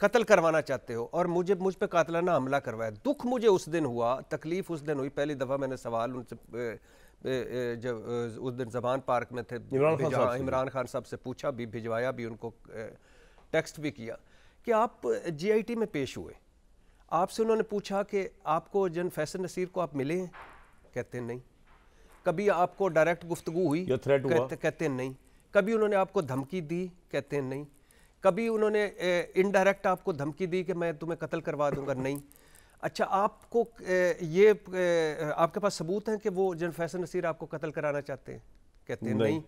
कत्ल करवाना चाहते हो और मुझे मुझ पर कातलाना हमला करवाया दुख मुझे उस दिन हुआ तकलीफ उस दिन हुई पहली दफ़ा मैंने सवाल उनसे जब उस दिन जबान पार्क में थे इमरान खान साहब से पूछा भी भिजवाया भी उनको टेक्स्ट भी किया कि आप जीआईटी में पेश हुए आपसे उन्होंने पूछा कि आपको जन फैसल नसीर को आप मिले हैं कहते नहीं कभी आपको डायरेक्ट गुफ्तगु हुई कहते, कहते नहीं कभी उन्होंने आपको धमकी दी कहते हैं नहीं कभी उन्होंने इनडायरेक्ट आपको धमकी दी कि मैं तुम्हें कत्ल करवा दूंगा नहीं अच्छा आपको ये आपके पास सबूत हैं कि वो जन फैसल नसीर आपको कत्ल कराना चाहते हैं कहते हैं नहीं।, नहीं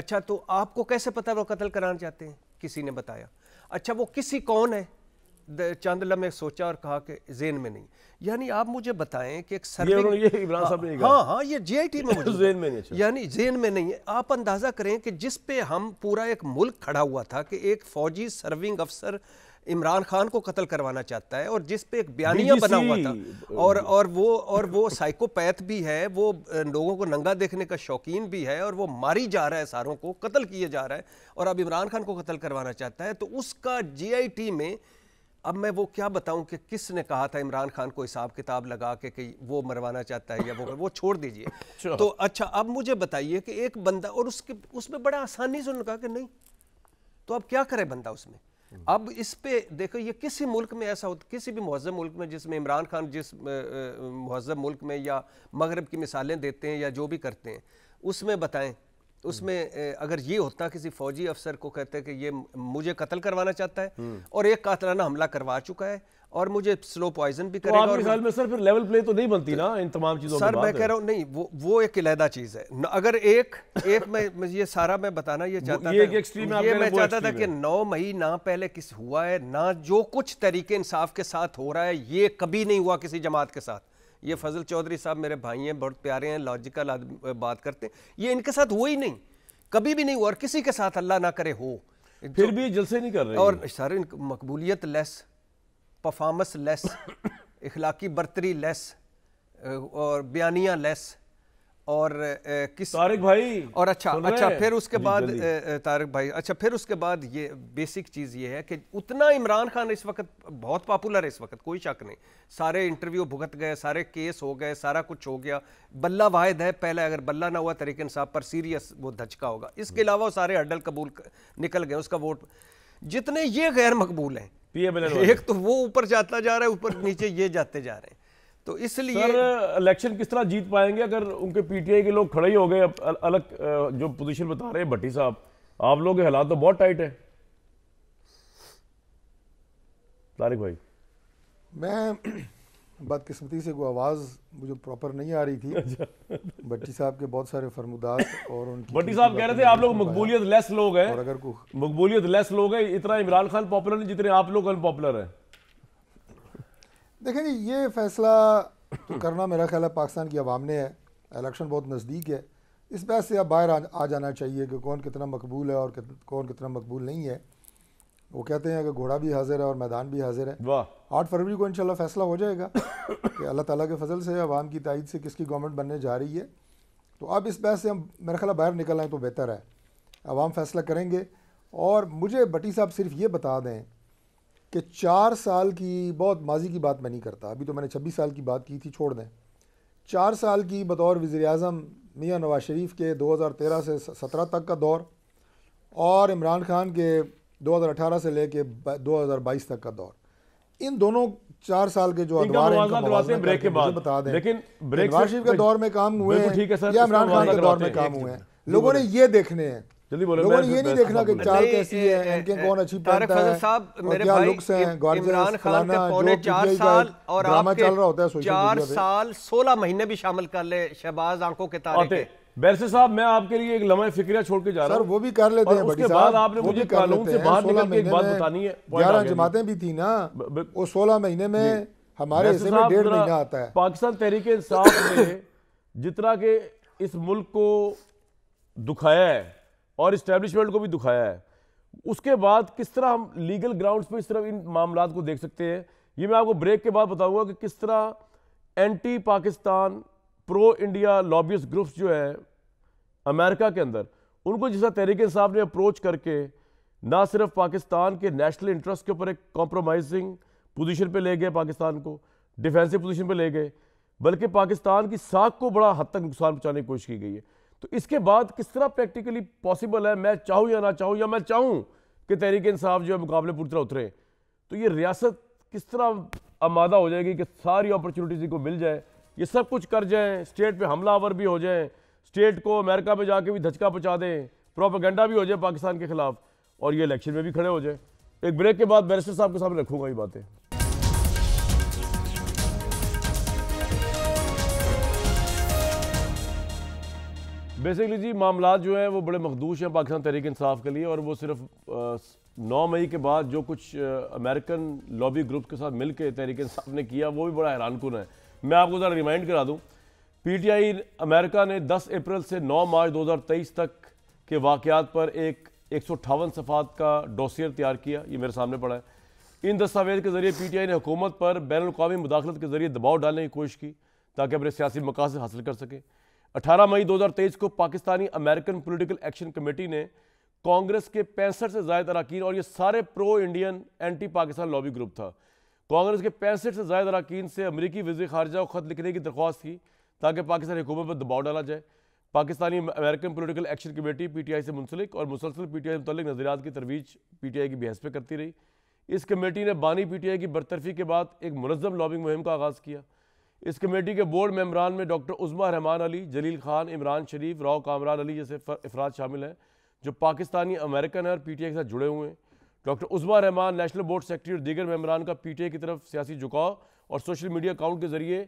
अच्छा तो आपको कैसे पता वो कत्ल कराना चाहते हैं किसी ने बताया अच्छा वो किसी कौन है चंद लम्हे सोचा और कहा कि जेन में नहीं यानी आप मुझे बताएं कि एक सर्वे ये, ये इमरान साहब ने हाँ हाँ ये टी में जेन में नहीं अच्छा। यानी जेन में नहीं है आप अंदाज़ा करें कि जिस पे हम पूरा एक मुल्क खड़ा हुआ था कि एक फौजी सर्विंग अफसर इमरान खान को कत्ल करवाना चाहता है और जिस पे एक बयानिया बना हुआ था और और वो और वो साइकोपैथ भी है वो लोगों को नंगा देखने का शौकीन भी है और वो मारी जा रहा है सारों को कत्ल किए जा रहा है और अब इमरान खान को कत्ल करवाना चाहता है तो उसका जीआईटी में अब मैं वो क्या बताऊं कि किसने कहा था इमरान खान को हिसाब किताब लगा के कि वो मरवाना चाहता है या वो वो छोड़ दीजिए तो अच्छा अब मुझे बताइए कि एक बंदा और उसके उसमें बड़ा आसानी से उन्होंने कहा कि नहीं तो अब क्या करे बंदा उसमें अब इस पे देखो ये किसी मुल्क में ऐसा होता किसी भी महजब मुल्क में जिसमें इमरान खान जिस महजब मुल्क में या मगरब की मिसालें देते हैं या जो भी करते हैं उसमें बताएं उसमें अगर ये होता किसी फौजी अफसर को कहते कि ये मुझे कत्ल करवाना चाहता है हम्म। और एक कातलाना हमला करवा चुका है और मुझे स्लो पॉइजन भी तो करेगा तो और ख्याल में सर फिर लेवल प्ले तो नहीं बनती ना इन तमाम चीजों सर मैं कह रहा हूँ नहीं वो वो एक अलहदा चीज है अगर एक एक मैं ये सारा मैं बताना ये चाहता ये था ये मैं चाहता था कि नौ मई ना पहले किस हुआ है ना जो कुछ तरीके इंसाफ के साथ हो रहा है ये कभी नहीं हुआ किसी जमात के साथ ये फजल चौधरी साहब मेरे भाई हैं बहुत प्यारे हैं लॉजिकल बात करते हैं ये इनके साथ हुआ ही नहीं कभी भी नहीं हुआ और किसी के साथ अल्लाह ना करे हो फिर भी जलसे नहीं कर रहे और सर मकबूलियत लेस परफॉर्मेंस लेस इखलाकी बर्तरी लेस और बयानिया लेस और किस तारिक भाई और अच्छा अच्छा फिर उसके बाद तारिक भाई अच्छा फिर उसके बाद ये बेसिक चीज़ ये है कि उतना इमरान खान इस वक्त बहुत पॉपुलर है इस वक्त कोई शक नहीं सारे इंटरव्यू भुगत गए सारे केस हो गए सारा कुछ हो गया बल्ला वाहिद है पहले अगर बल्ला ना हुआ तरीके साहब पर सीरियस वो धचका होगा इसके अलावा सारे अडल कबूल निकल गए उसका वोट जितने ये गैर मकबूल हैं एक तो वो ऊपर जाता जा रहा है ऊपर नीचे ये जाते जा रहे हैं तो इसलिए इलेक्शन किस तरह जीत पाएंगे अगर उनके पीटीआई के लोग खड़े ही हो गए अलग जो पोजीशन बता रहे हैं भट्टी साहब आप लोगों के हालात तो बहुत टाइट है तारिक भाई मैं बदकिस्मती से कोई आवाज़ मुझे प्रॉपर नहीं आ रही थी अच्छा। भट्टी साहब के बहुत सारे फरमुदात और उनकी भट्टी साहब कह रहे थे आप लोग मकबूलियत लेस लोग हैं और अगर मकबूलियत लेस लोग हैं इतना इमरान खान पॉपुलर नहीं जितने आप लोग अनपॉपुलर हैं देखें जी ये फैसला तो करना मेरा ख्याल है पाकिस्तान की आवाम ने है इलेक्शन बहुत नज़दीक है इस बात से अब बाहर आ, आ जाना चाहिए कि कौन कितना मकबूल है और कौन कितना मकबूल नहीं है वो कहते हैं कि घोड़ा भी हाजिर है और मैदान भी हाजिर है आठ फरवरी को इंशाल्लाह फैसला हो जाएगा कि अल्लाह ताला के फजल से आवाम की तइद से किसकी गवर्नमेंट बनने जा रही है तो अब इस बहस से हम मेरा ख्याल बाहर निकल आए तो बेहतर है अवाम फैसला करेंगे और मुझे भट्टी साहब सिर्फ ये बता दें कि चार साल की बहुत माजी की बात मैं नहीं करता अभी तो मैंने छब्बीस साल की बात की थी छोड़ दें चार साल की बतौर वज़र अजम मियाँ नवाज शरीफ के 2013 से 17 तक का दौर और इमरान खान के 2018 से लेके 2022 तक का दौर इन दोनों चार साल के जो अदवार हैं ब्रेक के बाद बता दें लेकिन नवाज शरीफ के दौर में काम हुए हैं या इमरान खान के दौर में काम हुए हैं लोगों ने ये देखने हैं जल्दी बोले लोगों ने ये नहीं देखना कि चाल कैसी है इनके कौन अच्छी पहनता है साहब मेरे क्या लुक्स हैं इमरान खान के पौने चार साल और आपके चल रहा होता है चार साल सोलह महीने भी शामिल कर ले शहबाज आंखों के तारे के बैरसे साहब मैं आपके लिए एक लम्हे फिक्रिया छोड़ के जा रहा हूँ वो भी कर लेते हैं उसके बाद आपने मुझे कानून से बाहर निकल के एक बात बतानी है ग्यारह जमातें भी थी ना वो सोलह महीने में हमारे में डेढ़ महीना आता है पाकिस्तान तहरीक इंसाफ ने जितना के इस मुल्क को दुखाया है और इस्टेब्लिशमेंट को भी दुखाया है उसके बाद किस तरह हम लीगल ग्राउंड्स पे इस तरह इन मामला को देख सकते हैं ये मैं आपको ब्रेक के बाद बताऊंगा कि किस तरह anti Pakistan pro India lobbies groups जो है अमेरिका के अंदर उनको जिस तरह तहरीक साहब ने अप्रोच करके ना सिर्फ पाकिस्तान के नेशनल इंटरेस्ट के ऊपर एक कॉम्प्रोमाइजिंग पोजीशन पे ले गए पाकिस्तान को डिफेंसिव पोजीशन पे ले गए बल्कि पाकिस्तान की साख को बड़ा हद तक नुकसान पहुँचाने की कोशिश की गई है तो इसके बाद किस तरह प्रैक्टिकली पॉसिबल है मैं चाहूँ या ना चाहूँ या मैं चाहूँ कि तहरीक इंसाफ जो है मुकाबले पूरी तरह उतरे तो ये रियासत किस तरह आमादा हो जाएगी कि सारी अपॉर्चुनिटीज़ को मिल जाए ये सब कुछ कर जाएँ स्टेट पर हमलावर भी हो जाएँ स्टेट को अमेरिका में जाके भी धचका पहुँचा दें प्रोपागेंडा भी हो जाए पाकिस्तान के खिलाफ और ये इलेक्शन में भी खड़े हो जाए एक ब्रेक के बाद बैरिस्टर साहब के सामने रखूँगा ये बातें बेसिकली जी मामला जो हैं वो बड़े मखदूश हैं पाकिस्तान तहरीक इंसाफ के लिए और वो सिर्फ नौ मई के बाद जो कुछ अमेरिकन लॉबी ग्रुप के साथ मिल के तहरीक इंसाफ ने किया वो भी बड़ा हैरान कन है मैं आपको ज़रा रिमाइंड करा दूँ पी टी आई अमेरिका ने दस अप्रैल से नौ मार्च दो हज़ार तेईस तक के वाक़ पर एक एक सौ अठावन सफ़ात का डोसियर तैयार किया ये मेरे सामने पड़ा है इन दस्तावेज़ के ज़रिए पी टी आई ने हुकूमत पर बैन अवी मुदाखलत के ज़रिए दबाव डालने की कोशिश की ताकि अपने सियासी मकासद हासिल कर सकें 18 मई 2023 को Pakistani American political action committee ने कांग्रेस के पैंसठ से ज्यादा अरकान और ये सारे pro Indian anti Pakistan lobby group था कांग्रेस के पैंसठ से ज्यादा अरकान से अमरीकी वजी खारजा को खत लिखने की दरख्वास्त की ताकि पाकिस्तान हुकूमत पर दबाव डाला जाए Pakistani American political action committee P T I से मुंसलिक और मुसलसल पी टी आई मतलब नजरियात की तरवीज पी टी आई की बहस पर करती रही इस कमेटी ने बानी पी टी आई की बरतरफी के बाद एक मनजम लॉबिंग मुहिम का आगाज़ किया इस कमेटी के बोर्ड मेंबरान में डॉक्टर उज़मा रहमान अली जलील खान इमरान शरीफ राव कामरान अली जैसे अफराद शामिल हैं जो पाकिस्तानी अमेरिकन हैं और पी टी आई के साथ जुड़े हुए हैं doctor Uzma Rahman national board secretary और दीगर मेम्बरान का पी टी आई की तरफ सियासी झुकाव और सोशल मीडिया अकाउंट के ज़रिए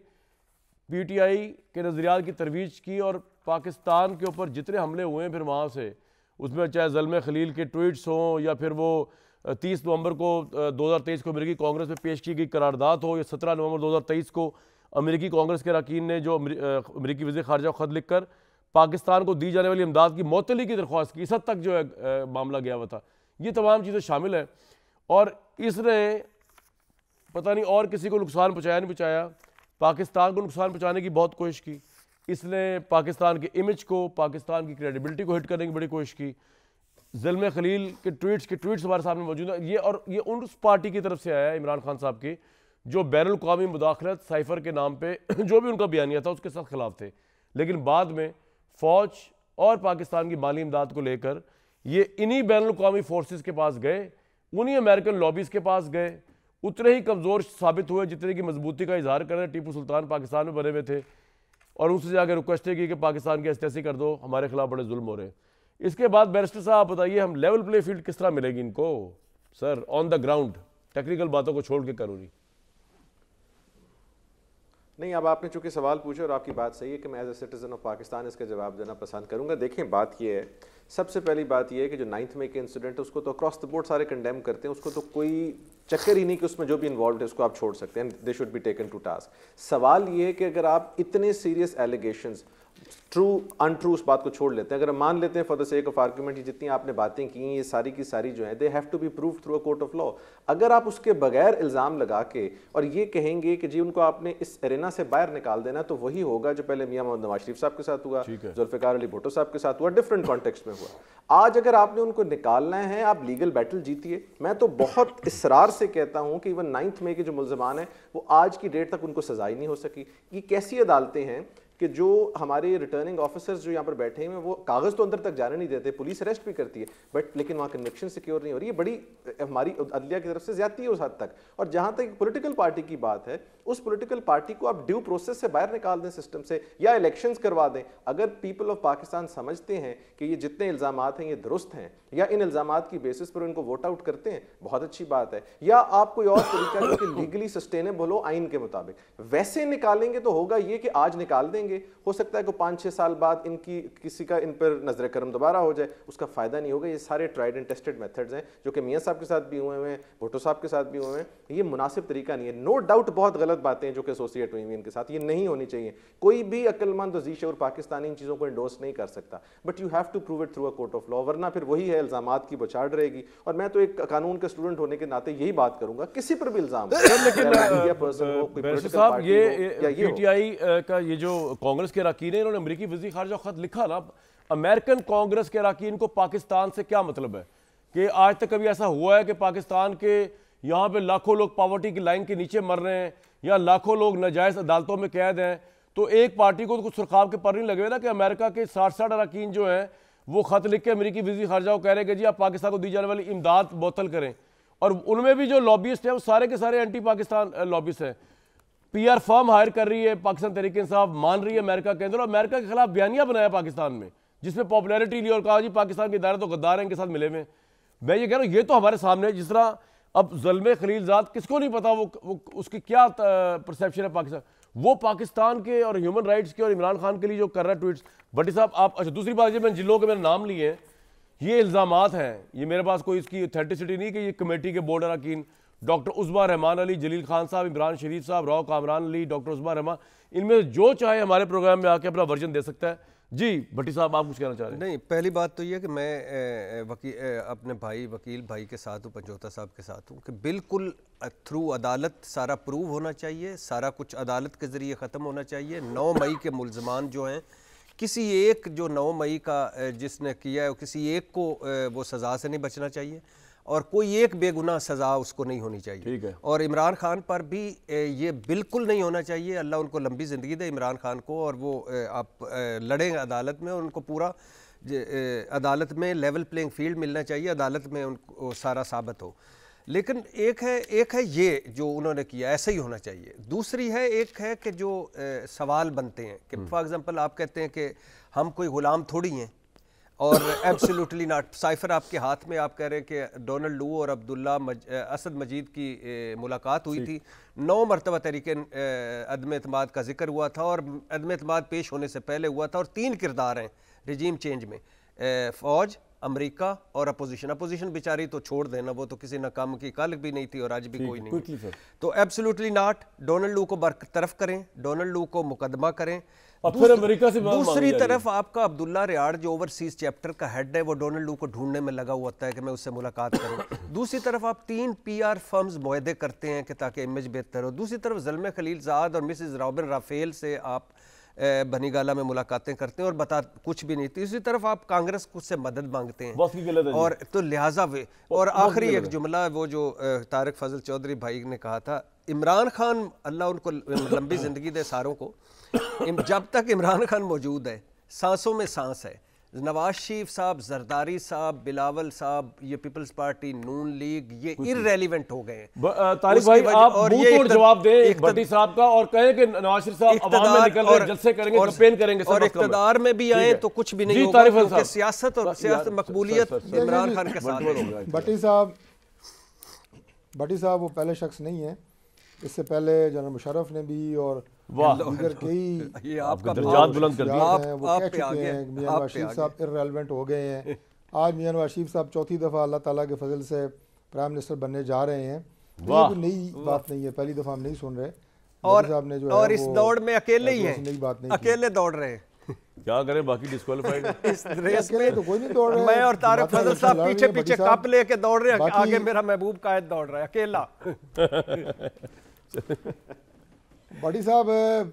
पी टी आई के नज़रियात की तरवीज की और पाकिस्तान के ऊपर जितने हमले हुए हैं फिर वहाँ से उसमें चाहे जलम खलील के ट्वीट्स हों या फिर वो तीस नवंबर को दो हज़ार तेईस को अमेरिकी कांग्रेस में पेश की गई करारदाद हो या सत्रह नवंबर दो हज़ार तेईस को अमेरिकी कांग्रेस के अरकान ने जो अमरीकी वजी खारजा को खत लिखकर पाकिस्तान को दी जाने वाली इमदाद की मअतली की दरख्वास्त की इस हद तक जो है मामला गया हुआ था ये तमाम चीज़ें शामिल हैं और इसने पता नहीं और किसी को नुकसान पहुँचाया नहीं पहुँचाया पाकिस्तान को नुकसान पहुँचाने की बहुत कोशिश की इसने पाकिस्तान के इमेज को पाकिस्तान की क्रेडिबिलिटी को हिट करने की बड़ी कोशिश की जलम खलील के ट्वीट्स के ट्वीट्स हमारे सामने मौजूद हैं ये और ये उन उस पार्टी की तरफ से आया इमरान खान साहब की जो बैन अवी मुदाखलत साइफर के नाम पर जो भी उनका बयानिया था उसके साथ खिलाफ थे लेकिन बाद में फ़ौज और पाकिस्तान की माली इमदाद को लेकर ये इन्हीं बैन अवी फोर्सेज के पास गए उन्हीं अमेरिकन लॉबीज़ के पास गए उतने ही कमज़ोर साबित हुए जितने की मजबूती का इजहार कर रहे टीपू सुल्तान पाकिस्तान में बने हुए थे और उनसे जाकर रिक्वेस्टें की कि पाकिस्तान की एस कर दो हमारे खिलाफ बड़े जुल्म हो रहे हैं इसके बाद बैरिस्टर साहब बताइए हम लेवल प्ले फील्ड किस तरह मिलेगी इनको sir on the ground technical बातों को छोड़ के करूँगी नहीं अब आपने चूंकि सवाल पूछे और आपकी बात सही है कि मैं as a citizen of Pakistan इसका जवाब देना पसंद करूँगा देखें बात यह है सबसे पहली बात यह है कि जो नाइन्थ में के इंसिडेंट है उसको तो अक्रॉस द बोर्ड सारे कंडेम करते हैं उसको तो कोई चक्कर ही नहीं कि उसमें जो भी इन्वॉल्व है उसको आप छोड़ सकते हैं they should be taken to task सवाल ये है कि अगर आप इतने सीरियस एलिगेशन ट्रू अनट्रू उस बात को छोड़ लेते हैं अगर मान लेते हैं for the sake of argument ये जितनी आपने बातें की ये सारी की सारी जो है they have to be prove through a court of law अगर आप उसके बगैर इल्ज़ाम लगा के और ये कहेंगे कि जी उनको आपने इस एरेना से बाहर निकाल देना तो वही होगा जो पहले मियाँ मोहम्मद नवाज शरीफ साहब के साथ हुआ जुल्फ़िकार अली भुटो साहब के साथ हुआ डिफरेंट कॉन्टेक्स में हुआ आज अगर आपने उनको निकालना है आप लीगल बैटल जीतिए मैं तो बहुत इसरार से कहता हूं कि इवन नाइन्थ मे के जो मुलजमान हैं वो आज की डेट तक उनको सजाई नहीं हो सकी ये कैसी अदालतें हैं कि जो हमारे रिटर्निंग ऑफिसर्स जो यहाँ पर बैठे हैं वो कागज़ तो अंदर तक जाने नहीं देते पुलिस अरेस्ट भी करती है बट लेकिन वहाँ कन्विक्शन सिक्योर नहीं हो रही है बड़ी हमारी अदलिया की तरफ से ज्यादा है उस हद तक और जहाँ तक पोलिटिकल पार्टी की बात है उस पोलिटिकल पार्टी को आप ड्यू प्रोसेस से बाहर निकाल दें सिस्टम से या इलेक्शन करवा दें अगर पीपल ऑफ पाकिस्तान समझते हैं कि ये जितने इल्ज़ाम हैं ये दुरुस्त हैं या इन इल्ज़ाम की बेसिस पर इनको वोट आउट करते हैं बहुत अच्छी बात है या आप कोई और तरीका लीगली सस्टेनेबल हो आइन के मुताबिक वैसे निकालेंगे तो होगा ये कि आज निकाल देंगे रहेंगे हो सकता है कि पाँच छः साल बाद इनकी किसी का इन पर नजर करम दोबारा हो जाए उसका फ़ायदा नहीं होगा ये सारे ट्राइड एंड टेस्टेड मेथड्स हैं जो कि मियाँ साहब के साथ भी हुए हैं भुटो साहब के साथ भी हुए हैं ये मुनासिब तरीका नहीं है नो डाउट बहुत गलत बातें हैं जो कि एसोसिएट हुई हुई इनके साथ ये नहीं होनी चाहिए कोई भी अक्लमंद वजीश और पाकिस्तानी इन चीज़ों को इंडोर्स नहीं कर सकता but you have to prove it through a court of law वरना फिर वही है इल्ज़ाम की बुछाड़ रहेगी और मैं तो एक कानून के स्टूडेंट होने के नाते यही बात करूंगा किसी पर भी इल्ज़ाम लेकिन ये पीटीआई का ये जो कांग्रेस के अरकान इन्होंने अमरीकी वजी खारजा खत लिखा ना अमेरिकन कांग्रेस के अरकान को पाकिस्तान से क्या मतलब है कि आज तक कभी ऐसा हुआ है कि पाकिस्तान के यहाँ पे लाखों लोग पावर्टी की लाइन के नीचे मर रहे हैं या लाखों लोग नजायज अदालतों में कैद हैं तो एक पार्टी को तो कुछ सुरखाव के पर नहीं लगे ना कि अमेरिका के साठ साठ अरकान जो हैं वो ख़त लिख के अमरीकी वजी खारजा को कह रहे हैं कि जी आप पाकिस्तान को दी जाने वाली इमदाद बोतल करें और उनमें भी जो लॉबिस्ट हैं वो सारे के सारे एंटी पाकिस्तान लॉबिस्ट हैं पीआर फर्म हायर कर रही है पाकिस्तान तरीके इंसाफ मान रही है अमेरिका के अंदर और अमेरिका के खिलाफ बयानिया बनाया पाकिस्तान में जिसमें पॉपुलरिटी ली और कहा जी पाकिस्तान के इदारे तो गद्दार हैं इनके साथ मिले हुए मैं ये कह रहा हूँ ये तो हमारे सामने जिस तरह अब जलम खलीलजात किसको नहीं पता वो, वो उसकी क्या परसेप्शन है पाकिस्तान वो पाकिस्तान के और ह्यूमन राइट्स के और इमरान खान के लिए जो कर रहा है ट्वीट्स भट्टी साहब आप अच्छा दूसरी बात ये मैंने जिन लोगों के मेरे नाम लिए हैं ये इल्ज़ाम हैं ये मेरे पास कोई इसकी अथेंटिसिटी नहीं कि ये कमेटी के बोर्ड अरकिन डॉक्टर उस्मा रहमान अली जलील खान साहब इमरान शरीफ साहब राव कामरान अली डॉक्टर उस्मा रहमान इनमें जो चाहे हमारे प्रोग्राम में आके अपना वर्जन दे सकता है जी भट्टी साहब आप कुछ कहना चाह रहे हैं नहीं पहली बात तो ये कि मैं वकी अपने भाई वकील भाई के साथ हूँ पंचोता साहब के साथ हूँ कि बिल्कुल थ्रू अदालत सारा प्रूव होना चाहिए सारा कुछ अदालत के ज़रिए ख़त्म होना चाहिए नौ मई के मुलजमान जो हैं किसी एक जो नौ मई का जिसने किया है किसी एक को वो सज़ा से नहीं बचना चाहिए और कोई एक बेगुना सज़ा उसको नहीं होनी चाहिए ठीक है और इमरान खान पर भी ये बिल्कुल नहीं होना चाहिए अल्लाह उनको लंबी ज़िंदगी दे इमरान खान को और वो आप लड़ें अदालत में और उनको पूरा अदालत में लेवल प्लेइंग फील्ड मिलना चाहिए अदालत में उनको सारा साबित हो लेकिन एक है एक है ये जो उन्होंने किया ऐसा ही होना चाहिए दूसरी है एक है कि जो ए, सवाल बनते हैं कि फॉर एग्ज़ाम्पल हम्म। आप कहते हैं कि हम कोई ग़ुलाम थोड़ी हैं और एब्सोल्युटली नॉट साइफर आपके हाथ में आप कह रहे हैं कि डोनाल्ड लू और अब्दुल्ला मज, असद मजीद की ए, मुलाकात हुई थी नौ मरतबा तरीके अदम अतमाद का जिक्र हुआ था और अदम अतमाद पेश होने से पहले हुआ था और तीन किरदार हैं रिजीम चेंज में ए, फौज अमेरिका और अपोजिशन अपोजिशन बेचारी तो छोड़ देना वो तो किसी नाकाम की कालक भी नहीं थी और आज भी कोई नहीं तो एब्सोल्युटली नॉट डोनाल्ड लू को बरतरफ करें डोनाल्ड लू को मुकदमा करें और फिर अमेरिका से दूसरी तरफ आपका अब्दुल्ला रियाड जो ओवरसीज चैप्टर का हेड है वो डोनाल्ड लू को ढूंढने में लगा हुआ है कि मैं उससे मुलाकात करूं दूसरी तरफ आप तीन पीआर फर्म्स माहदे करते हैं कि ताकि इमेज बेहतर हो दूसरी तरफ जलम खलीलजाद और मिसिज रॉबिन राफेल से आप बनीगाला में मुलाकातें करते हैं और बता कुछ भी नहीं तीसरी तरफ आप कांग्रेस को से मदद मांगते हैं बहुत गलत है और तो लिहाजा वे और आखिरी एक जुमला वो जो तारक फजल चौधरी भाई ने कहा था इमरान खान अल्लाह उनको लंबी ज़िंदगी दे सारों को जब तक इमरान खान मौजूद है सांसों में सांस है नवाज शरीफ साहब जरदारी साहब बिलावल साहब ये पीपल्स पार्टी नून लीग ये इरेलीवेंट हो गए तारिक भाई आप और जवाब दें साहब का और कहें कि नवाज शरीफ साहब आवाम में निकल रहे जलसे करेंगे और, करेंगे, करेंगे और इकतदार में भी आए तो कुछ भी नहीं होगा क्योंकि सियासत और सियासत मकबूलियत इमरान खान के साथ भट्टी साहब भट्टी साहब वो पहले शख्स नहीं है इससे पहले जनरल मुशरफ ने भी और वाह साहब हो गए हैं आज मियां नवाज साहब चौथी दफ़ा अल्लाह तला के फजल से प्राइम मिनिस्टर बनने जा रहे हैं तो नई बात नहीं है पहली दफ़ा हम नहीं सुन रहे और ने जो और इस दौड़ में अकेले ही हैं बात नहीं अकेले दौड़ रहे हैं क्या करें बाकी इस रेस में तो कोई नहीं दौड़ रहा मैं और तारक फजल साहब पीछे पीछे कप लेके दौड़ रहे हैं आगे मेरा महबूब कायद दौड़ रहा है अकेला बड़ी साहब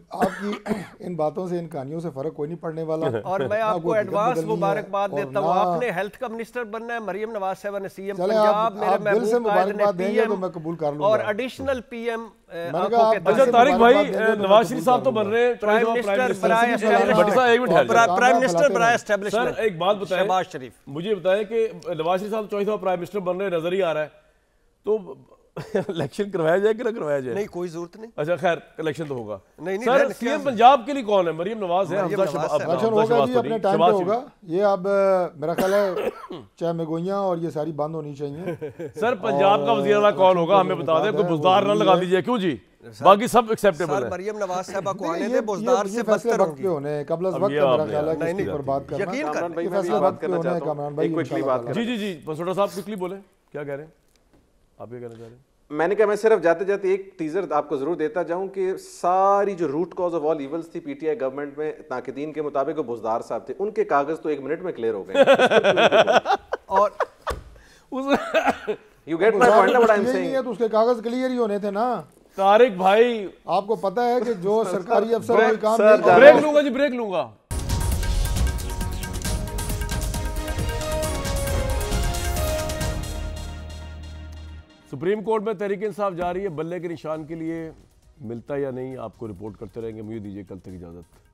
आपकी इन बातों से इन कहानियों से फर्क कोई नहीं पड़ने वाला और मैं आपको एडवांस मुबारकबाद देता हूँ आपने हेल्थ का मिनिस्टर बनना है मरियम नवाज साहब ने सीएम पंजाब मेरे महबूब से मुबारकबाद देंगे तो मैं कबूल कर लूंगा और एडिशनल पीएम अच्छा तारिक भाई तो नवाज शरीफ साहब तो बन रहे हैं प्राइम मिनिस्टर प्राइम एक बात बताएं नवाज शरीफ मुझे बताएं कि नवाज शरीफ साहब चौथा प्राइम मिनिस्टर बन रहे नजर ही आ रहा है तो इलेक्शन करवाया जाए कि ना करवाया जाए नहीं कोई जरूरत नहीं अच्छा खैर इलेक्शन तो होगा नहीं नहीं सर सीएम पंजाब के लिए कौन है मरियम नवाज है इलेक्शन अच्छा, होगा जी अपने टाइम पे होगा ये अब मेरा ख्याल है चाहे मेगोइयाँ और ये सारी बंद होनी चाहिए सर पंजाब का वजीर अला कौन होगा हमें बता दें कोई बुजदार ना लगा दीजिए क्यों जी बाकी सब एक्सेप्टेबल है मरियम नवाज साहबा को आने दे बुजदार से बस्तर होंगी होने कबल वक्त मेरा ख्याल है नहीं पर बात करना यकीन कर करना फैसला वक्त पे होने है तो- कामरान भाई जी जी जी पसोड़ा साहब क्विकली बोले क्या कह रहे हैं आप ये कहना चाह रहे हैं मैंने कहा मैं सिर्फ जाते जाते एक टीजर आपको जरूर देता जाऊं कि सारी जो root cause of all evils थी पीटीआई गवर्नमेंट में ताकिदीन के मुताबिक वो बुजदार साहब थे उनके कागज तो एक मिनट में क्लियर हो गए और उस you get my point what I am saying तो उसके कागज क्लियर ही होने थे ना तारिक भाई आपको पता है कि जो सरकारी अफसर कोई काम नहीं ब्रेक लूंगा जी ब्रेक लूंगा सुप्रीम कोर्ट में तहरीक इंसाफ जा रही है बल्ले के निशान के लिए मिलता या नहीं आपको रिपोर्ट करते रहेंगे मुझे दीजिए कल तक इजाज़त